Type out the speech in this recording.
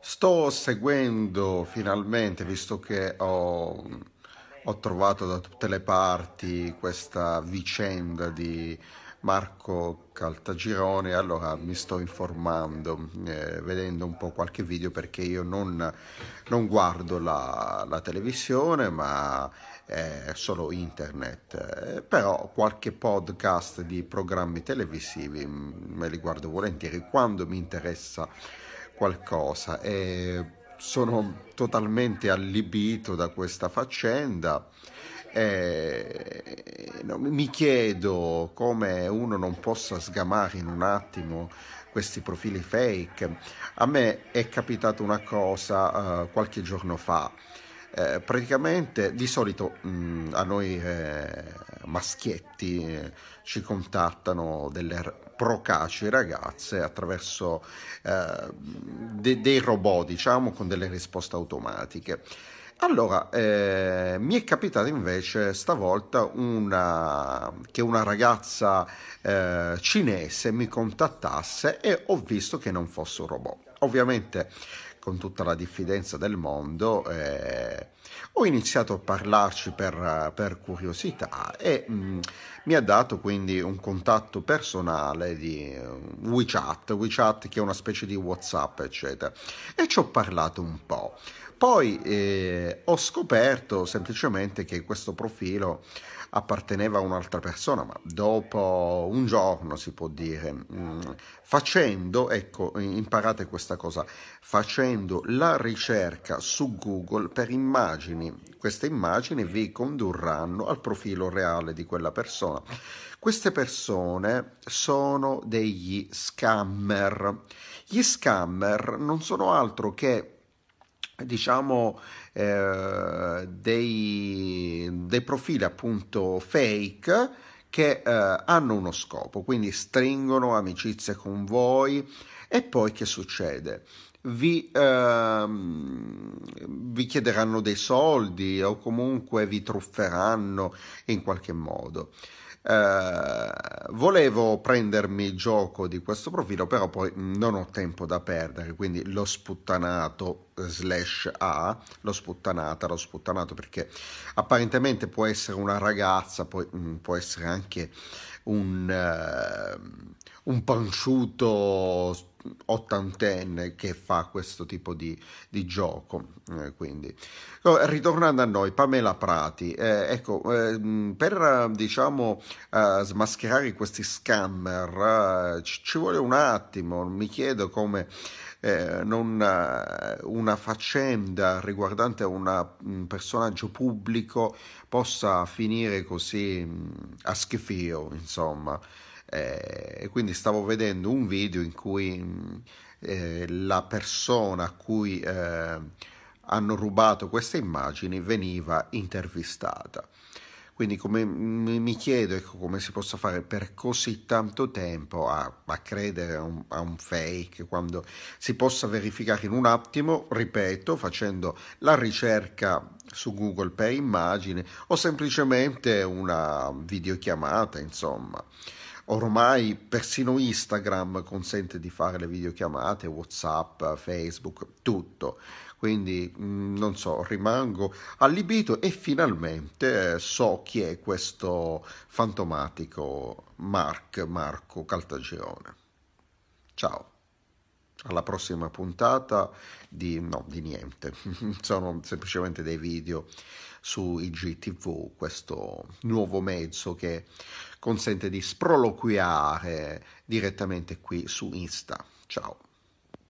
Sto seguendo finalmente, visto che ho, ho, trovato da tutte le parti questa vicenda di Marco Caltagirone, allora mi sto informando, eh, vedendo un po' qualche video perché io non, non guardo la, la, televisione ma eh, solo internet, eh, però qualche podcast di programmi televisivi mm, me li guardo volentieri quando mi interessa qualcosa e sono totalmente allibito da questa faccenda e mi chiedo come uno non possa sgamare in un attimo questi profili fake. A me è capitata una cosa uh, qualche giorno fa eh, praticamente di solito mh, mm, a noi eh, maschietti eh, ci contattano delle procaci ragazze attraverso eh, de- dei robot, diciamo, con delle risposte automatiche. Allora, eh, mi è capitato invece stavolta una, che una ragazza eh, cinese mi contattasse e ho visto che non fosse un robot. Ovviamente con tutta la diffidenza del mondo, eh, ho iniziato a parlarci per, eh, per curiosità e mh, mm, mi ha dato quindi un contatto personale di eh, WeChat, WeChat che è una specie di WhatsApp, eccetera, e ci ho parlato un po'. Poi eh, ho scoperto semplicemente che questo profilo apparteneva a un'altra persona, ma dopo un giorno si può dire, mh, mm, facendo, ecco, imparate questa cosa, facendo la ricerca su Google per immagini queste immagini vi condurranno al profilo reale di quella persona. Queste persone sono degli scammer. Gli scammer non sono altro che diciamo eh, dei, dei profili appunto fake che eh, hanno uno scopo, quindi stringono amicizie con voi e poi che succede? vi, ehm, vi chiederanno dei soldi o comunque vi trufferanno in qualche modo. Eh, volevo prendermi gioco di questo profilo, però poi non ho tempo da perdere, quindi l'ho sputtanato slash A, l'ho sputtanata, l'ho sputtanato perché apparentemente può essere una ragazza, poi mm, può essere anche un, uh, un panciuto ottantenne che fa questo tipo di, di gioco. Eh, quindi. Oh, ritornando a noi, Pamela Prati, eh, ecco, eh, per diciamo eh, smascherare questi scammer eh, ci vuole un attimo, mi chiedo come... Eh, non eh, una faccenda riguardante una, un personaggio pubblico possa finire così mm, a schifio, insomma. Eh, e quindi stavo vedendo un video in cui eh, la persona a cui eh, hanno rubato queste immagini veniva intervistata. Quindi come, mi chiedo ecco, come si possa fare per così tanto tempo a, a credere a un, a un, fake quando si possa verificare in un attimo, ripeto, facendo la ricerca su Google per immagine o semplicemente una videochiamata, insomma ormai persino Instagram consente di fare le videochiamate, Whatsapp, Facebook, tutto. Quindi mm, non so, rimango allibito e finalmente eh, so chi è questo fantomatico Mark Marco Caltagirone. Ciao alla prossima puntata di, no, di niente, sono semplicemente dei video su IGTV, questo nuovo mezzo che consente di sproloquiare direttamente qui su Insta. Ciao!